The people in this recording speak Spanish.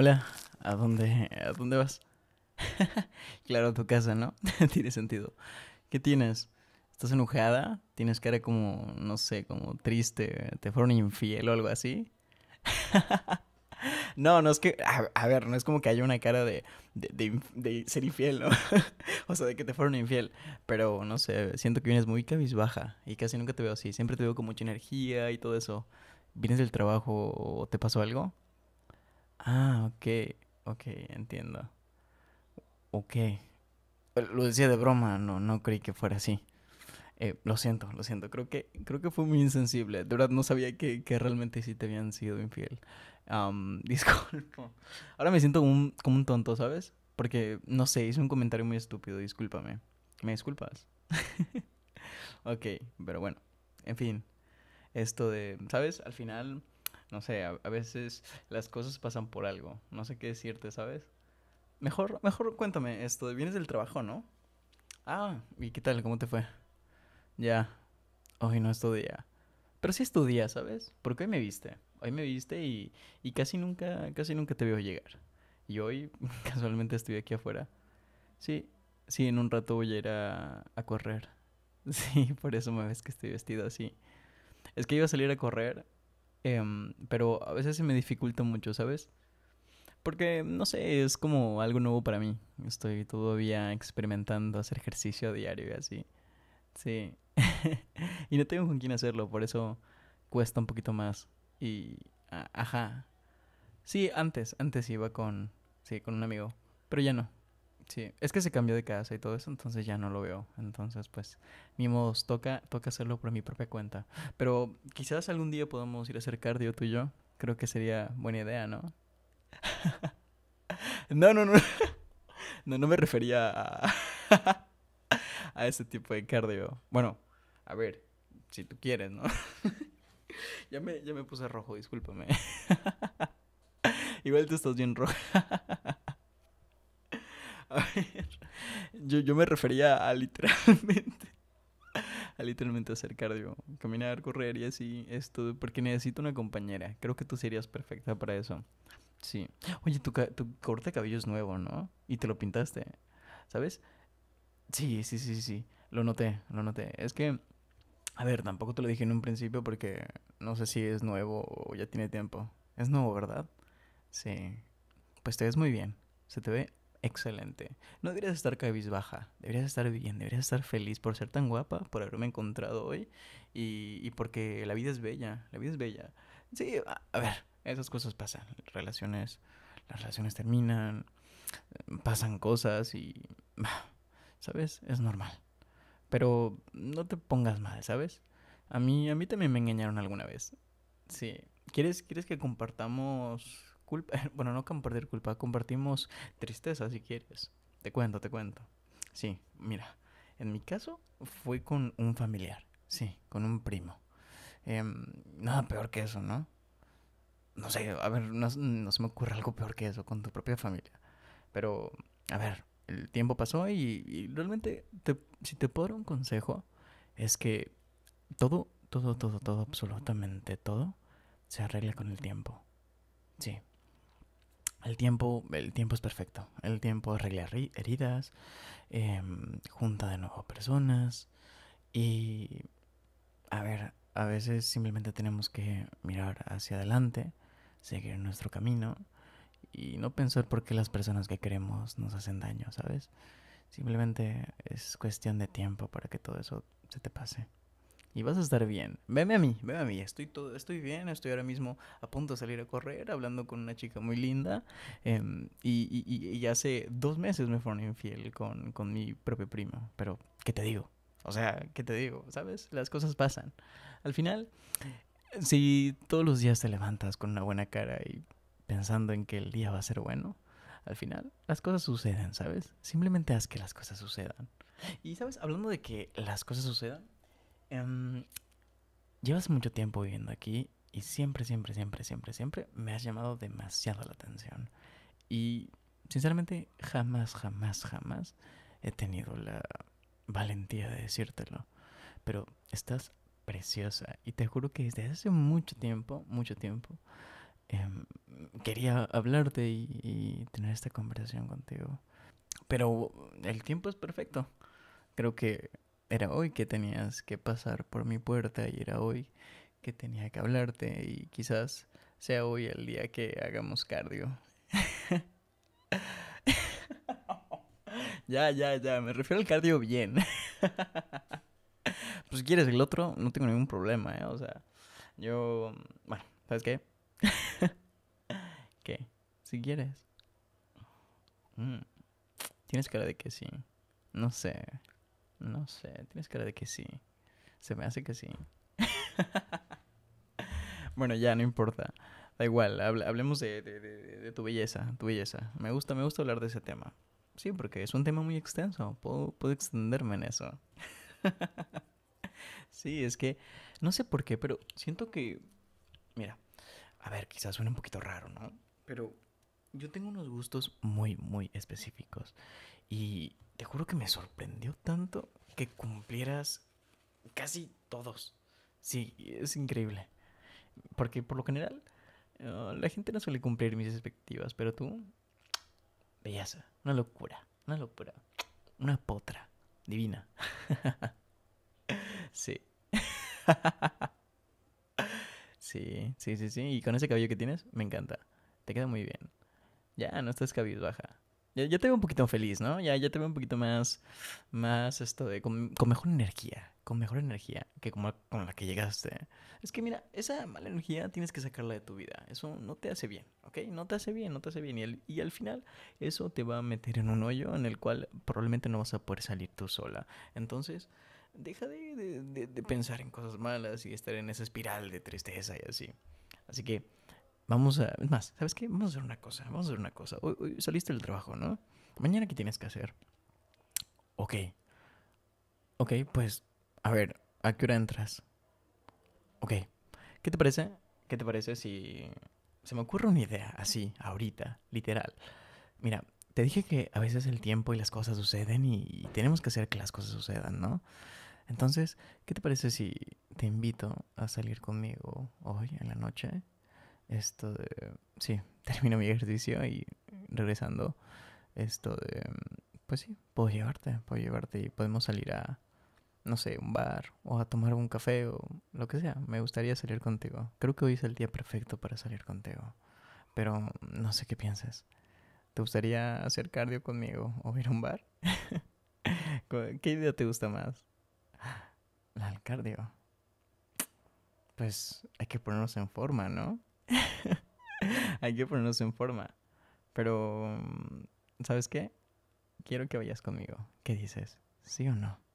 hola, ¿a dónde, a dónde vas? claro, a tu casa, ¿no? Tiene sentido. ¿Qué tienes? ¿Estás enojada? ¿Tienes cara como, no sé, como triste? ¿Te fueron infiel o algo así? no, no es que, a, ver, no es como que haya una cara de, de, ser infiel, ¿no? o sea, de que te fueron infiel. Pero, no sé, siento que vienes muy cabizbaja y casi nunca te veo así. Siempre te veo con mucha energía y todo eso. ¿Vienes del trabajo o te pasó algo? Ah, ok, ok, entiendo. Ok. Eh, lo decía de broma, no, no creí que fuera así. Eh, lo siento, lo siento. Creo que, creo que fue muy insensible. De verdad, no sabía que, realmente sí te habían sido infiel. Disculpo. Ahora me siento como un tonto, ¿sabes? Porque, no sé, hice un comentario muy estúpido. Discúlpame. ¿Me disculpas? ok, pero bueno. En fin. Esto de, ¿sabes? Al final no sé, a, veces las cosas pasan por algo. No sé qué decirte, ¿sabes? Mejor, mejor cuéntame esto. Vienes del trabajo, ¿no? Ah, ¿y qué tal? ¿Cómo te fue? Ya. Hoy no estudia. Pero sí estudia, ¿sabes? Porque hoy me viste. Hoy me viste y, casi nunca, casi nunca te veo llegar. Y hoy casualmente estoy aquí afuera. Sí, sí, en un rato voy a ir a correr. Sí, por eso me ves que estoy vestido así. Es que iba a salir a correr Em, pero a veces se me dificulta mucho, ¿sabes? Porque, no sé, es como algo nuevo para mí. Estoy todavía experimentando hacer ejercicio diario y así. Sí. y no tengo con quién hacerlo, por eso cuesta un poquito más. Y, ajá. Sí, antes, antes iba con, sí, con un amigo, pero ya no. Sí, es que se cambió de casa y todo eso, entonces ya no lo veo. Entonces, pues, mi modo, toca, toca hacerlo por mi propia cuenta. Pero quizás algún día podamos ir a hacer cardio tú y yo. Creo que sería buena idea, ¿no? no, no, no. No, no me refería a, ese tipo de cardio. Bueno, a ver, si tú quieres, ¿no? ya, me, ya me puse rojo, discúlpame. Igual tú estás bien roja. A ver, yo, yo me refería a literalmente a literalmente hacer cardio, caminar, correr y así, esto, porque necesito una compañera. Creo que tú serías perfecta para eso. Sí. Oye, tu, tu corte de cabello es nuevo, ¿no? Y te lo pintaste, ¿sabes? Sí, sí, sí, sí. Lo noté, lo noté. Es que, a ver, tampoco te lo dije en un principio porque no sé si es nuevo o ya tiene tiempo. Es nuevo, ¿verdad? Sí. Pues te ves muy bien. Se te ve excelente. No deberías estar cabizbaja, deberías estar bien, deberías estar feliz por ser tan guapa, por haberme encontrado hoy y, porque la vida es bella, la vida es bella. Sí, a, ver, esas cosas pasan, relaciones, las relaciones terminan, pasan cosas y, ¿sabes? Es normal. Pero no te pongas mal, ¿sabes? A mí, a mí también me engañaron alguna vez. Sí. ¿Quieres, ¿Quieres que compartamos culpa, bueno, no compartir culpa, compartimos tristeza si quieres. Te cuento, te cuento. Sí, mira, en mi caso fui con un familiar, sí, con un primo. Em, nada peor que eso, ¿no? No sé, a ver, no, se me ocurre algo peor que eso con tu propia familia. Pero, a ver, el tiempo pasó y, realmente, si te puedo dar un consejo, es que todo, todo, todo, todo, absolutamente todo, se arregla con el tiempo. Sí, el tiempo, el tiempo es perfecto. El tiempo arregla heridas, em, junta de nuevo personas y... A ver, a veces simplemente tenemos que mirar hacia adelante, seguir nuestro camino y no pensar por qué las personas que queremos nos hacen daño, ¿sabes? Simplemente es cuestión de tiempo para que todo eso se te pase y vas a estar bien. Veme a mí, veme a mí, estoy, todo, estoy bien, estoy ahora mismo a punto de salir a correr, hablando con una chica muy linda, em, y, y, y, hace dos meses me fueron infiel con, con mi propio primo, pero ¿qué te digo? O sea, ¿qué te digo? ¿Sabes? Las cosas pasan. Al final, si todos los días te levantas con una buena cara y pensando en que el día va a ser bueno, al final las cosas suceden, ¿sabes? Simplemente haz que las cosas sucedan. Y, ¿sabes? Hablando de que las cosas sucedan, Em, llevas mucho tiempo viviendo aquí y siempre, siempre, siempre, siempre, siempre me has llamado demasiado la atención. Y sinceramente, jamás, jamás, jamás he tenido la valentía de decírtelo. Pero estás preciosa y te juro que desde hace mucho tiempo, mucho tiempo, em, quería hablarte y, tener esta conversación contigo. Pero el tiempo es perfecto. Creo que era hoy que tenías que pasar por mi puerta y era hoy que tenía que hablarte y quizás sea hoy el día que hagamos cardio. ya, ya, ya, me refiero al cardio bien. pues si quieres el otro, no tengo ningún problema, ¿eh? O sea, yo... Bueno, ¿sabes qué? ¿Qué? Si quieres. Mm. Tienes cara de que sí. No sé. No sé, tienes cara de que sí. Se me hace que sí. bueno, ya, no importa. Da igual, hablemos de, tu belleza, tu belleza. Me gusta, me gusta hablar de ese tema. Sí, porque es un tema muy extenso. Puedo, extenderme en eso. sí, es que no sé por qué, pero siento que... Mira, a ver, quizás suene un poquito raro, ¿no? Pero yo tengo unos gustos muy, muy específicos. Y te juro que me sorprendió tanto que cumplieras casi todos. Sí, es increíble. Porque por lo general eh, la gente no suele cumplir mis expectativas, pero tú, belleza, una locura, una locura, una potra, divina. sí. sí, sí, sí, sí. Y con ese cabello que tienes, me encanta. Te queda muy bien. Ya, no estás cabizbaja. Ya, te veo un poquito feliz, ¿no? Ya, ya te veo un poquito más, más esto de, con, mejor energía, con mejor energía que como con la que llegaste. Es que mira, esa mala energía tienes que sacarla de tu vida. Eso no te hace bien, ¿ok? No te hace bien, no te hace bien. Y, y al final eso te va a meter en un hoyo en el cual probablemente no vas a poder salir tú sola. Entonces, deja de pensar en cosas malas y estar en esa espiral de tristeza y así. Así que Vamos a, es más, ¿sabes qué? Vamos a hacer una cosa, vamos a hacer una cosa. Hoy, saliste del trabajo, ¿no? Mañana, ¿qué tienes que hacer? Ok. Ok, pues, a ver, ¿a qué hora entras? Ok. ¿Qué te parece? ¿Qué te parece si se me ocurre una idea así, ahorita, literal? Mira, te dije que a veces el tiempo y las cosas suceden y, y tenemos que hacer que las cosas sucedan, ¿no? Entonces, ¿qué te parece si te invito a salir conmigo hoy en la noche? esto de... Sí, termino mi ejercicio y regresando, esto de... Pues sí, puedo llevarte, puedo llevarte y podemos salir a, no sé, un bar o a tomar un café o lo que sea. Me gustaría salir contigo. Creo que hoy es el día perfecto para salir contigo. Pero no sé qué piensas. ¿Te gustaría hacer cardio conmigo o ir a un bar? ¿Qué idea te gusta más? La del cardio. Pues hay que ponernos en forma, ¿no? Hay que ponernos en forma. Pero, mm, ¿sabes qué? Quiero que vayas conmigo. ¿Qué dices? ¿Sí o no?